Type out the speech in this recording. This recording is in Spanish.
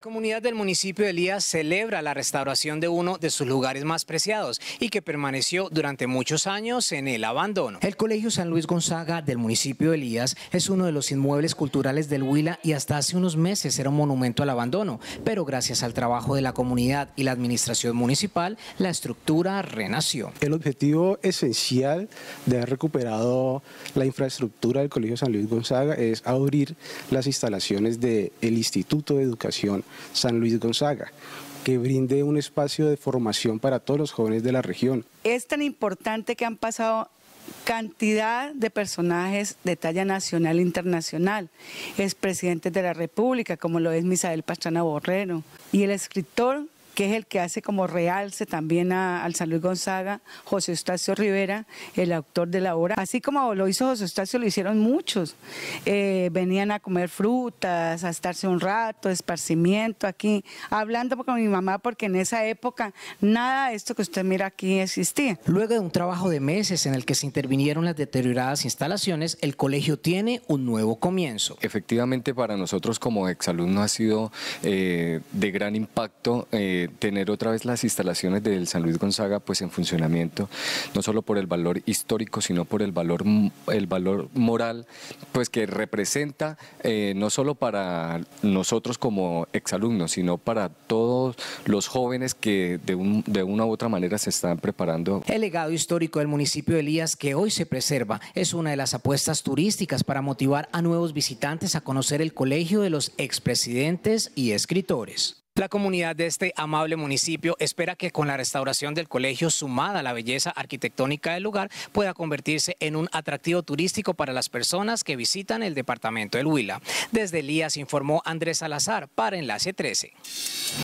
La comunidad del municipio de Elías celebra la restauración de uno de sus lugares más preciados y que permaneció durante muchos años en el abandono. El Colegio San Luis Gonzaga del municipio de Elías es uno de los inmuebles culturales del Huila y hasta hace unos meses era un monumento al abandono, pero gracias al trabajo de la comunidad y la administración municipal, la estructura renació. El objetivo esencial de haber recuperado la infraestructura del Colegio San Luis Gonzaga es abrir las instalaciones del Instituto de Educación San Luis Gonzaga, que brinde un espacio de formación para todos los jóvenes de la región. Es tan importante que han pasado cantidad de personajes de talla nacional e internacional, expresidentes de la República, como lo es Misael Pastrana Borrero, y el escritor que es el que hace como realce también a, al San Luis Gonzaga, José Eustacio Rivera, el autor de la obra. Así como lo hizo José Eustacio, lo hicieron muchos. Eh, venían a comer frutas, a estarse un rato, esparcimiento aquí, hablando con mi mamá, porque en esa época nada de esto que usted mira aquí existía. Luego de un trabajo de meses en el que se intervinieron las deterioradas instalaciones, el colegio tiene un nuevo comienzo. Efectivamente, para nosotros como exalumnos ha sido eh, de gran impacto. Eh, tener otra vez las instalaciones del San Luis Gonzaga pues en funcionamiento, no solo por el valor histórico, sino por el valor, el valor moral pues que representa eh, no solo para nosotros como exalumnos, sino para todos los jóvenes que de, de una u otra manera se están preparando. El legado histórico del municipio de Elías que hoy se preserva es una de las apuestas turísticas para motivar a nuevos visitantes a conocer el colegio de los expresidentes y escritores. La comunidad de este amable municipio espera que con la restauración del colegio sumada a la belleza arquitectónica del lugar pueda convertirse en un atractivo turístico para las personas que visitan el departamento del Huila. Desde Elías informó Andrés Salazar para Enlace 13.